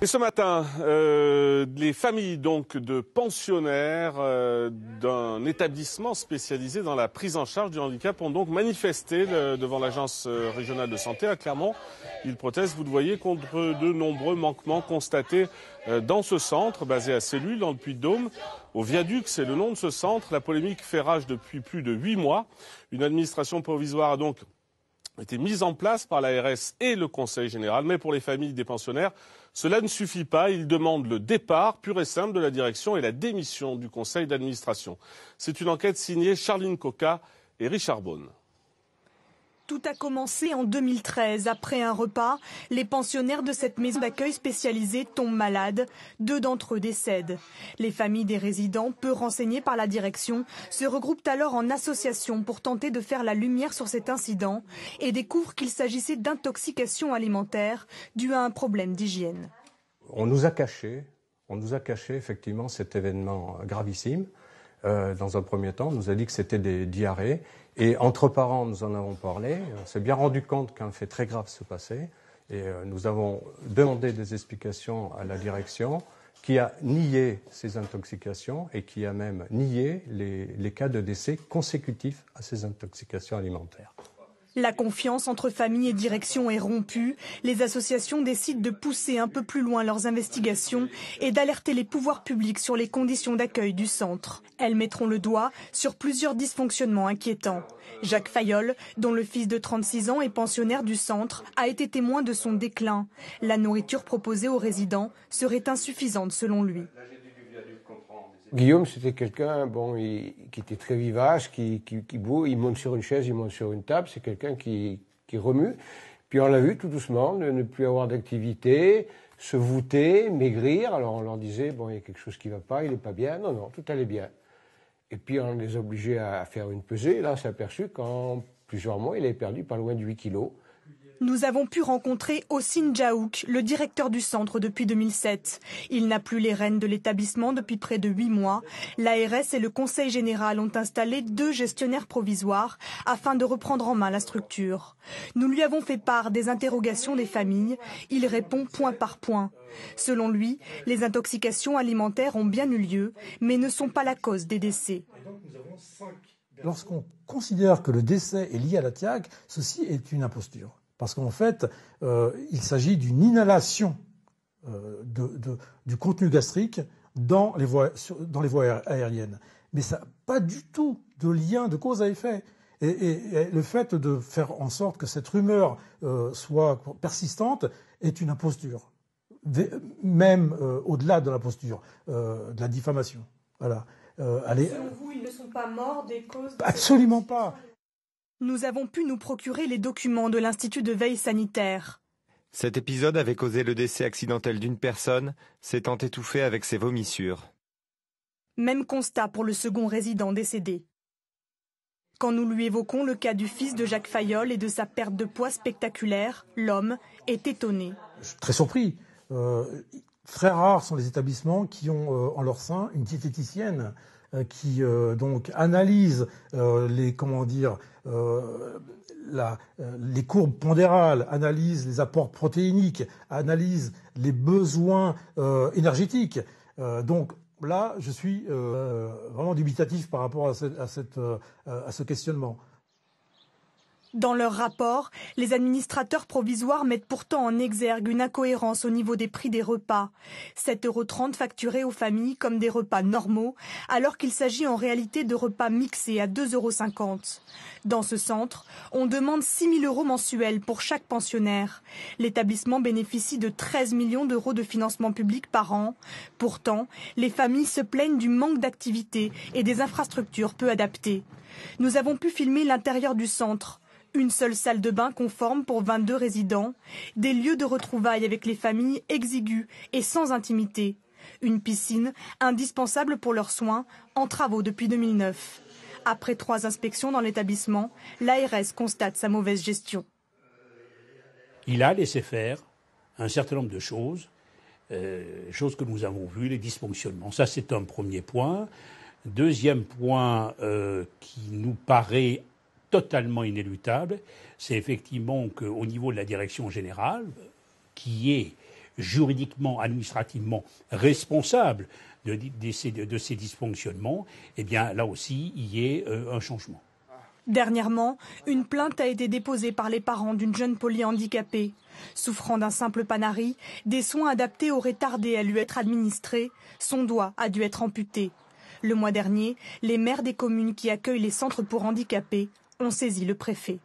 Et ce matin, euh, les familles donc de pensionnaires euh, d'un établissement spécialisé dans la prise en charge du handicap ont donc manifesté devant l'agence euh, régionale de santé à Clermont. Ils protestent, vous le voyez, contre de nombreux manquements constatés dans ce centre basé à Cellule, dans le Puy-de-Dôme. Au viaduc, c'est le nom de ce centre. La polémique fait rage depuis plus de huit mois. Une administration provisoire a donc été mise en place par l'ARS et le Conseil général, mais pour les familles des pensionnaires, cela ne suffit pas. Ils demandent le départ pur et simple de la direction et la démission du Conseil d'administration. C'est une enquête signée Charline Coca et Richard Beaune. Tout a commencé en 2013. Après un repas, les pensionnaires de cette maison d'accueil spécialisée tombent malades. Deux d'entre eux décèdent. Les familles des résidents, peu renseignées par la direction, se regroupent alors en association pour tenter de faire la lumière sur cet incident et découvrent qu'il s'agissait d'intoxication alimentaire due à un problème d'hygiène. On nous a caché, on nous a caché effectivement cet événement gravissime. Euh, dans un premier temps, nous a dit que c'était des diarrhées. Et entre parents, nous en avons parlé. On s'est bien rendu compte qu'un fait très grave se passait. Et euh, nous avons demandé des explications à la direction qui a nié ces intoxications et qui a même nié les cas de décès consécutifs à ces intoxications alimentaires. La confiance entre famille et direction est rompue. Les associations décident de pousser un peu plus loin leurs investigations et d'alerter les pouvoirs publics sur les conditions d'accueil du centre. Elles mettront le doigt sur plusieurs dysfonctionnements inquiétants. Jacques Fayol, dont le fils de 36 ans est pensionnaire du centre, a été témoin de son déclin. La nourriture proposée aux résidents serait insuffisante selon lui. Guillaume, c'était quelqu'un bon, qui était très vivace, qui, qui, il monte sur une chaise, il monte sur une table, c'est quelqu'un qui, remue. Puis on l'a vu tout doucement, ne, plus avoir d'activité, se voûter, maigrir. Alors on leur disait, bon, il y a quelque chose qui ne va pas, il n'est pas bien. Non, non, tout allait bien. Et puis on les a obligés à faire une pesée. Et là, on s'est aperçu qu'en plusieurs mois, il avait perdu pas loin de 8 kilos. Nous avons pu rencontrer Osin Jaouk, le directeur du centre depuis 2007. Il n'a plus les rênes de l'établissement depuis près de huit mois. L'ARS et le Conseil général ont installé deux gestionnaires provisoires afin de reprendre en main la structure. Nous lui avons fait part des interrogations des familles. Il répond point par point. Selon lui, les intoxications alimentaires ont bien eu lieu, mais ne sont pas la cause des décès. Lorsqu'on considère que le décès est lié à la TIAC, ceci est une imposture. Parce qu'en fait, euh, il s'agit d'une inhalation euh, du contenu gastrique dans les voies, aériennes. Mais ça n'a pas du tout de lien de cause à effet. Et, le fait de faire en sorte que cette rumeur euh, soit persistante est une imposture, même au-delà de l'imposture, posture, de la diffamation. Voilà. Selon vous, ils ne sont pas morts des causes. Absolument pas. Nous avons pu nous procurer les documents de l'Institut de veille sanitaire. Cet épisode avait causé le décès accidentel d'une personne, s'étant étouffée avec ses vomissures. Même constat pour le second résident décédé. Quand nous lui évoquons le cas du fils de Jacques Fayolle et de sa perte de poids spectaculaire, l'homme est étonné. Je très surpris. Euh, très rares sont les établissements qui ont euh, en leur sein une diététicienne. Euh, qui euh, donc analyse euh, les comment dire la, les courbes pondérales, analyse les apports protéiniques, analyse les besoins énergétiques. donc là, je suis vraiment dubitatif par rapport à, à, à ce questionnement. Dans leur rapport, les administrateurs provisoires mettent pourtant en exergue une incohérence au niveau des prix des repas. 7,30 euros facturés aux familles comme des repas normaux, alors qu'il s'agit en réalité de repas mixés à 2,50 euros. Dans ce centre, on demande 6 000 euros mensuels pour chaque pensionnaire. L'établissement bénéficie de 13 millions d'euros de financement public par an. Pourtant, les familles se plaignent du manque d'activité et des infrastructures peu adaptées. Nous avons pu filmer l'intérieur du centre une seule salle de bain conforme pour 22 résidents, des lieux de retrouvailles avec les familles exigus et sans intimité, une piscine indispensable pour leurs soins en travaux depuis 2009. Après trois inspections dans l'établissement, l'ARS constate sa mauvaise gestion. Il a laissé faire un certain nombre de choses, euh, choses que nous avons vues, les dysfonctionnements. Ça, c'est un premier point. Deuxième point euh, qui nous paraît totalement inéluctable, c'est effectivement qu'au niveau de la direction générale, qui est juridiquement, administrativement responsable de, ces, dysfonctionnements, eh bien là aussi, il y ait euh, un changement. Dernièrement, une plainte a été déposée par les parents d'une jeune polyhandicapée. Souffrant d'un simple panari, des soins adaptés auraient tardé à lui être administrés. Son doigt a dû être amputé. Le mois dernier, les maires des communes qui accueillent les centres pour handicapés on saisit le préfet.